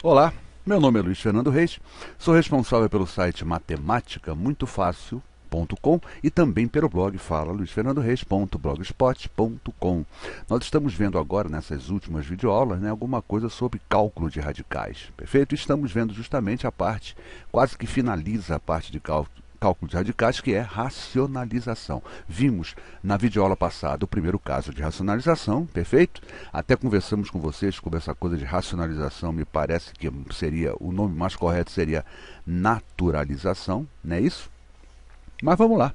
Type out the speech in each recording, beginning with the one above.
Olá, meu nome é Luiz Fernando Reis, sou responsável pelo site com e também pelo blog fala luizfernandoreis.blogspot.com. Nós estamos vendo agora nessas últimas videoaulas né, alguma coisa sobre cálculo de radicais, perfeito? Estamos vendo justamente a parte, quase que finaliza a parte de cálculo cálculos radicais, que é racionalização. Vimos na videoaula passada o primeiro caso de racionalização, perfeito? Até conversamos com vocês sobre essa coisa de racionalização, me parece que seria o nome mais correto seria naturalização, não é isso? Mas vamos lá.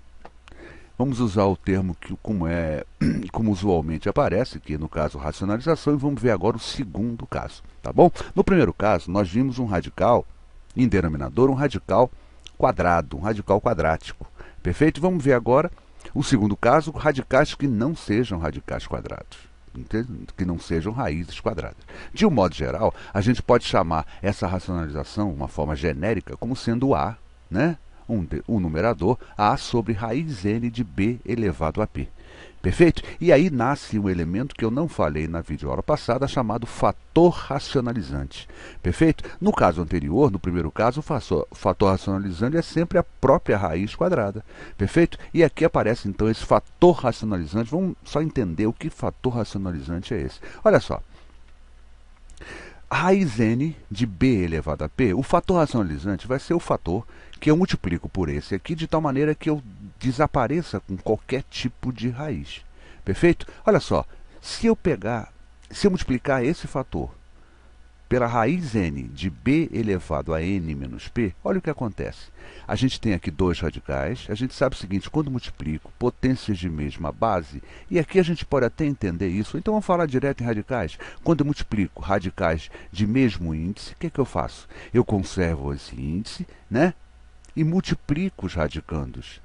Vamos usar o termo que como é como usualmente aparece, que é, no caso racionalização, e vamos ver agora o segundo caso, tá bom? No primeiro caso, nós vimos um radical em denominador, um radical quadrado, um radical quadrático. Perfeito? Vamos ver agora o segundo caso, radicais que não sejam radicais quadrados. Que não sejam raízes quadradas. De um modo geral, a gente pode chamar essa racionalização, uma forma genérica, como sendo A, né? um, de, um numerador, A sobre raiz N de B elevado a P. Perfeito? E aí nasce um elemento que eu não falei na videoaula passada, chamado fator racionalizante. Perfeito? No caso anterior, no primeiro caso, o fator racionalizante é sempre a própria raiz quadrada. Perfeito? E aqui aparece então esse fator racionalizante. Vamos só entender o que fator racionalizante é esse. Olha só. raiz n de b elevado a p, o fator racionalizante vai ser o fator que eu multiplico por esse aqui de tal maneira que eu desapareça com qualquer tipo de raiz. Perfeito? Olha só, se eu pegar, se eu multiplicar esse fator pela raiz n de b elevado a n menos p, olha o que acontece. A gente tem aqui dois radicais, a gente sabe o seguinte, quando multiplico potências de mesma base, e aqui a gente pode até entender isso, então vamos falar direto em radicais. Quando eu multiplico radicais de mesmo índice, o que, é que eu faço? Eu conservo esse índice, né? E multiplico os radicandos.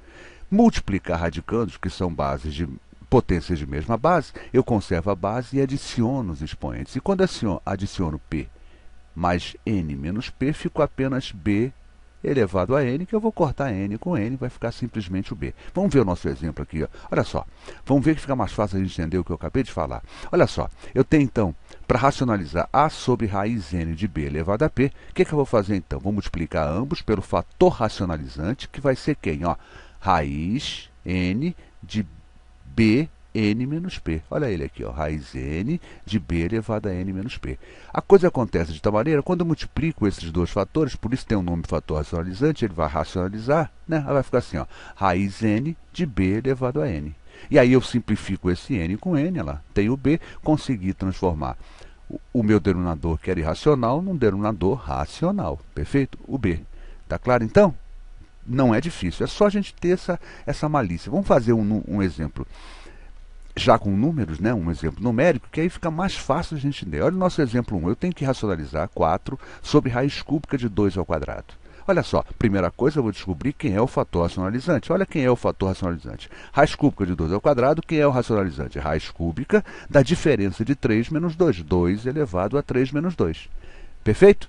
Multiplicar radicandos, que são bases de potências de mesma base, eu conservo a base e adiciono os expoentes. E quando adiciono, P mais N menos P, ficou apenas B elevado a N, que eu vou cortar N com N, vai ficar simplesmente o B. Vamos ver o nosso exemplo aqui. Ó. Olha só, vamos ver que fica mais fácil a gente entender o que eu acabei de falar. Olha só, eu tenho então, para racionalizar A sobre raiz N de B elevado a P, o que, que eu vou fazer então? Vou multiplicar ambos pelo fator racionalizante, que vai ser quem? Ó, raiz n de b n menos p. Olha ele aqui, ó, raiz n de b elevado a n menos p. A coisa acontece de tal maneira, quando eu multiplico esses dois fatores, por isso tem um nome fator racionalizante, ele vai racionalizar, né? vai ficar assim, ó, raiz n de b elevado a n. E aí eu simplifico esse n com n, lá, tem o b, consegui transformar o meu denominador que era irracional num denominador racional, perfeito? O b. Tá claro então? não é difícil, é só a gente ter essa, essa malícia. Vamos fazer um, um exemplo já com números, né, um exemplo numérico, que aí fica mais fácil a gente entender. Olha o nosso exemplo 1. Eu tenho que racionalizar 4 sobre raiz cúbica de 2 ao quadrado. Olha só, primeira coisa eu vou descobrir quem é o fator racionalizante. Olha quem é o fator racionalizante. Raiz cúbica de 2 ao quadrado, quem é o racionalizante? Raiz cúbica da diferença de 3 menos 2, 2 elevado a 3 menos 2. Perfeito?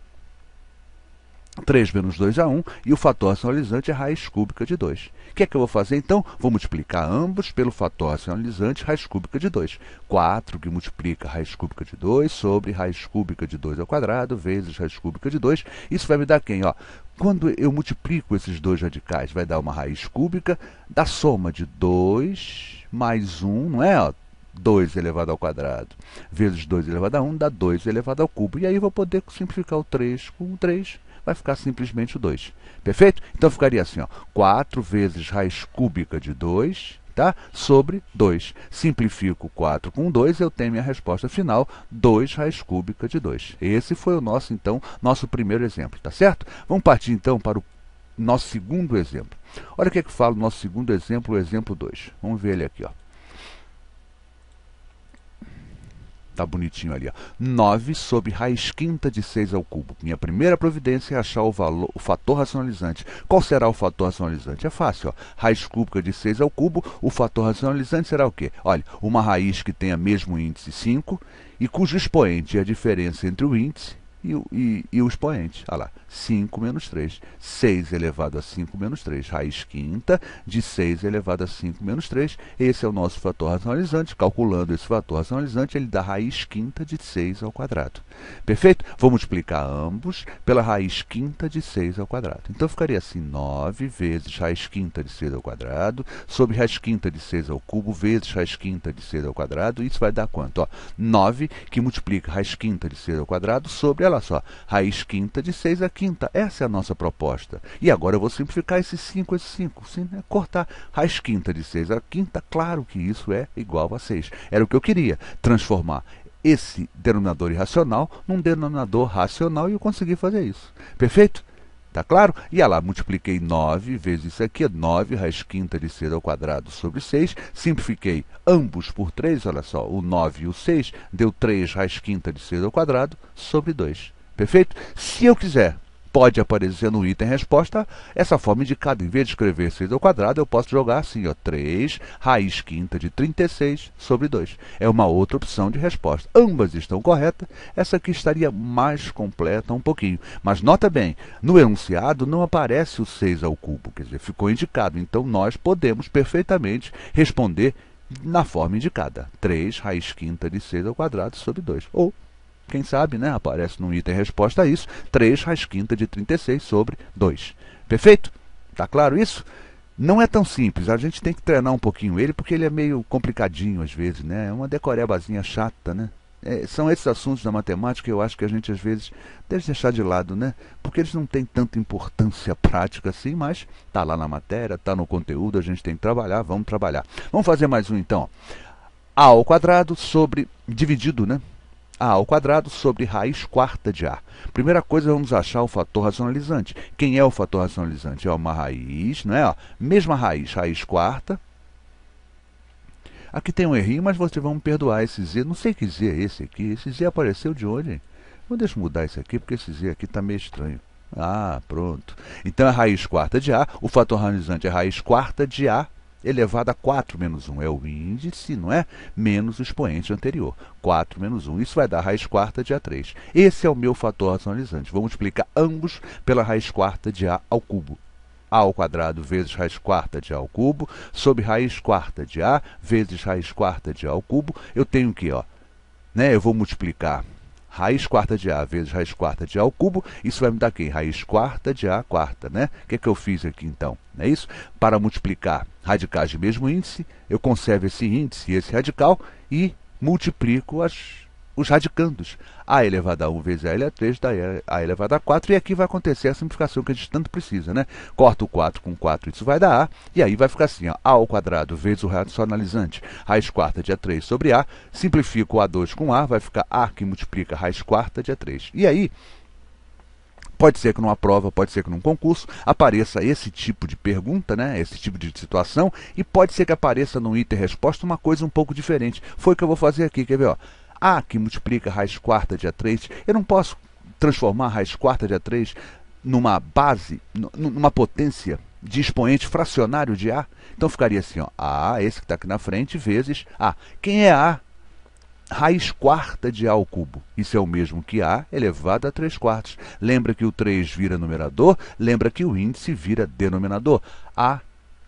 3 menos 2 é 1 e o fator sinalizante é raiz cúbica de 2. O que é que eu vou fazer então? Vou multiplicar ambos pelo fator sinalizante raiz cúbica de 2. 4 que multiplica raiz cúbica de 2 sobre raiz cúbica de 2 ao quadrado vezes raiz cúbica de 2. Isso vai me dar quem? Ó, quando eu multiplico esses dois radicais, vai dar uma raiz cúbica da soma de 2 mais 1, não é? Ó, 2 elevado ao quadrado vezes 2 elevado a 1 dá 2 elevado ao cubo. E aí eu vou poder simplificar o 3 com o 3 vai ficar simplesmente o 2. Perfeito? Então ficaria assim, ó, 4 vezes raiz cúbica de 2 tá? sobre 2. Simplifico 4 com 2, eu tenho minha resposta final, 2 raiz cúbica de 2. Esse foi o nosso, então, nosso primeiro exemplo, tá certo? Vamos partir, então, para o nosso segundo exemplo. Olha o que é que fala o nosso segundo exemplo, o exemplo 2. Vamos ver ele aqui, ó. tá bonitinho ali. Ó. 9 sobre raiz quinta de 6 ao cubo. Minha primeira providência é achar o, valor, o fator racionalizante. Qual será o fator racionalizante? É fácil. Ó. Raiz cúbica de 6 ao cubo, o fator racionalizante será o quê? Olha, uma raiz que tenha mesmo índice 5 e cujo expoente é a diferença entre o índice e, e, e o expoente. Olha lá, 5 menos 3. 6 elevado a 5 menos 3, raiz quinta de 6 elevado a 5 menos 3. Esse é o nosso fator racionalizante. Calculando esse fator racionalizante, ele dá raiz quinta de 6 ao quadrado. Perfeito? Vou multiplicar ambos pela raiz quinta de 6 ao quadrado. Então ficaria assim 9 vezes raiz quinta de 6 ao quadrado, sobre raiz quinta de 6 ao cubo, vezes raiz quinta de 6 ao quadrado. Isso vai dar quanto? Ó, 9 que multiplica raiz quinta de 6 ao quadrado sobre a Olha só, raiz quinta de 6 a é quinta. Essa é a nossa proposta. E agora eu vou simplificar esse 5, esse 5. Sim, né? Cortar raiz quinta de 6 a quinta, claro que isso é igual a 6. Era o que eu queria, transformar esse denominador irracional num denominador racional e eu consegui fazer isso. Perfeito? Tá claro? E olha lá, multipliquei 9 vezes isso aqui, é 9 raiz quinta de 6 ao quadrado sobre 6. Simplifiquei ambos por 3, olha só, o 9 e o 6, deu 3 raiz quinta de 6 ao quadrado sobre 2. Perfeito? Se eu quiser pode aparecer no item resposta essa forma indicada. Em vez de escrever 6 ao quadrado, eu posso jogar assim, ó, 3 raiz quinta de 36 sobre 2. É uma outra opção de resposta. Ambas estão corretas, essa aqui estaria mais completa um pouquinho. Mas nota bem, no enunciado não aparece o 6 ao cubo, quer dizer, ficou indicado. Então nós podemos perfeitamente responder na forma indicada, 3 raiz quinta de 6 ao quadrado sobre 2, ou quem sabe, né? Aparece num item resposta a isso, 3 raiz quinta de 36 sobre 2. Perfeito? Tá claro isso? Não é tão simples, a gente tem que treinar um pouquinho ele, porque ele é meio complicadinho às vezes, né? É uma decorebazinha chata, né? É, são esses assuntos da matemática que eu acho que a gente às vezes deve deixar de lado, né? Porque eles não têm tanta importância prática assim, mas tá lá na matéria, tá no conteúdo, a gente tem que trabalhar, vamos trabalhar. Vamos fazer mais um então. A ao quadrado sobre dividido, né? a ao quadrado sobre raiz quarta de a. Primeira coisa, vamos achar o fator racionalizante. Quem é o fator racionalizante? É uma raiz, não é? Ó, mesma raiz, raiz quarta. Aqui tem um errinho, mas vocês vão me perdoar esse z. Não sei que z é esse aqui. Esse z apareceu de onde? vou deixar deixa eu mudar isso aqui, porque esse z aqui está meio estranho. Ah, pronto. Então, é raiz quarta de A, o fator racionalizante é raiz quarta de A elevado a 4 menos 1 é o índice, não é? Menos o expoente anterior. 4 menos 1. Isso vai dar raiz quarta de A3. Esse é o meu fator racionalizante. Vamos multiplicar ambos pela raiz quarta de A ao cubo. A ao quadrado vezes raiz quarta de A ao cubo, sobre raiz quarta de A vezes raiz quarta de A ao cubo, eu tenho que, ó, né? Eu vou multiplicar raiz quarta de A vezes raiz quarta de A ao cubo, isso vai me dar quem? Raiz quarta de A quarta, né? O que é que eu fiz aqui então? Não é isso? Para multiplicar radicais de mesmo índice, eu conservo esse índice e esse radical e multiplico as os radicandos. A elevado a 1 vezes A elevado a 3 daí A elevado a 4. E aqui vai acontecer a simplificação que a gente tanto precisa, né? Corta o 4 com 4, isso vai dar A. E aí vai ficar assim, ó, A ao quadrado vezes o racionalizante. Raiz quarta de A3 sobre A. Simplifica o A2 com A, vai ficar A que multiplica raiz quarta de A3. E aí... Pode ser que numa prova, pode ser que num concurso apareça esse tipo de pergunta, né? Esse tipo de situação e pode ser que apareça no item resposta uma coisa um pouco diferente. Foi o que eu vou fazer aqui, quer ver, ó? A ah, que multiplica raiz quarta de A3, eu não posso transformar raiz quarta de A3 numa base, numa potência de expoente fracionário de A. Então ficaria assim, ó, A, esse que está aqui na frente, vezes A. Quem é A? Raiz quarta de A ao cubo. Isso é o mesmo que A elevado a 3 quartos. Lembra que o 3 vira numerador, lembra que o índice vira denominador. A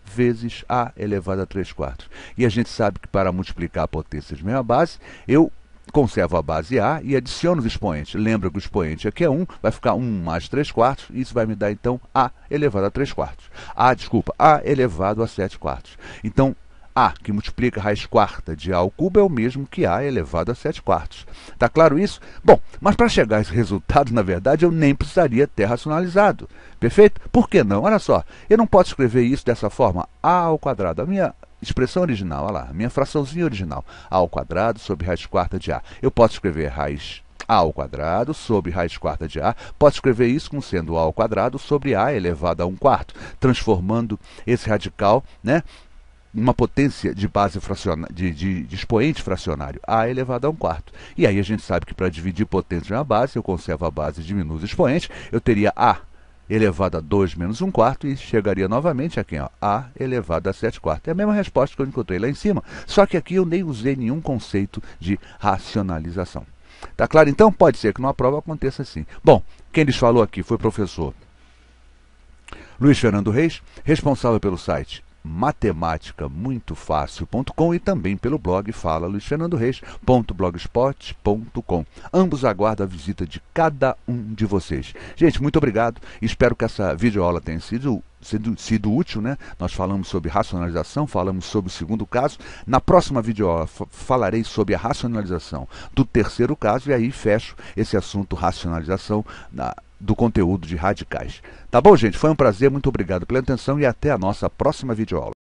vezes A elevado a 3 quartos. E a gente sabe que para multiplicar a potência de mesma base, eu conservo a base A e adiciono os expoentes. Lembra que o expoente aqui é 1, vai ficar 1 mais 3 quartos, e isso vai me dar então A elevado a 3 quartos. A, desculpa, A elevado a 7 quartos. Então, a, que multiplica raiz quarta de A ao cubo, é o mesmo que A elevado a 7 quartos. Está claro isso? Bom, mas para chegar a esse resultado, na verdade, eu nem precisaria ter racionalizado. Perfeito? Por que não? Olha só, eu não posso escrever isso dessa forma. A ao quadrado. A minha Expressão original, olha lá, minha fraçãozinha original. A ao quadrado sobre raiz quarta de A. Eu posso escrever raiz A ao quadrado sobre raiz quarta de A. Posso escrever isso como sendo A ao quadrado sobre A elevado a 1 quarto, transformando esse radical, né? uma potência de base fraciona, de, de, de, expoente fracionário, a elevado a 1 quarto. E aí a gente sabe que para dividir potência de uma base, eu conservo a base e diminuo o expoente, eu teria a elevado a 2 menos 1 quarto e chegaria novamente a quem? Ó, a elevado a 7 quarto. É a mesma resposta que eu encontrei lá em cima, só que aqui eu nem usei nenhum conceito de racionalização. Tá claro? Então pode ser que numa prova aconteça assim. Bom, quem lhes falou aqui foi o professor Luiz Fernando Reis, responsável pelo site matemática-muito-fácil.com e também pelo blog fala reis.blogspot.com Ambos aguardam a visita de cada um de vocês. Gente, muito obrigado. Espero que essa videoaula tenha sido Sido, sido, útil, né? Nós falamos sobre racionalização, falamos sobre o segundo caso. Na próxima videoaula falarei sobre a racionalização do terceiro caso e aí fecho esse assunto racionalização na do conteúdo de radicais. Tá bom, gente? Foi um prazer, muito obrigado pela atenção e até a nossa próxima videoaula.